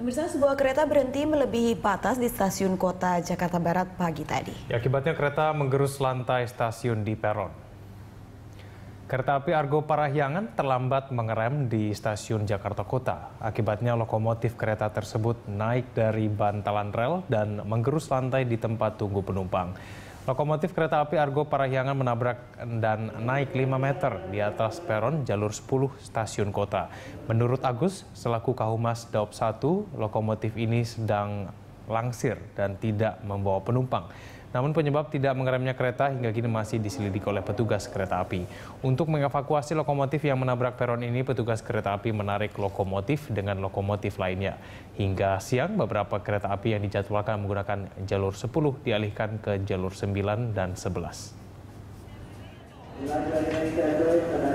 Pemirsa, sebuah kereta berhenti melebihi batas di stasiun kota Jakarta Barat pagi tadi. Ya, akibatnya kereta menggerus lantai stasiun di peron. Kereta api Argo Parahyangan terlambat mengerem di stasiun Jakarta Kota. Akibatnya lokomotif kereta tersebut naik dari bantalan rel dan menggerus lantai di tempat tunggu penumpang. Lokomotif kereta api Argo Parahyangan menabrak dan naik 5 meter di atas peron jalur 10 stasiun kota. Menurut Agus, selaku Kahumas Daop 1, lokomotif ini sedang langsir dan tidak membawa penumpang. Namun penyebab tidak mengeremnya kereta hingga kini masih diselidiki oleh petugas kereta api. Untuk mengevakuasi lokomotif yang menabrak peron ini, petugas kereta api menarik lokomotif dengan lokomotif lainnya. Hingga siang, beberapa kereta api yang dijadwalkan menggunakan jalur 10 dialihkan ke jalur 9 dan 11.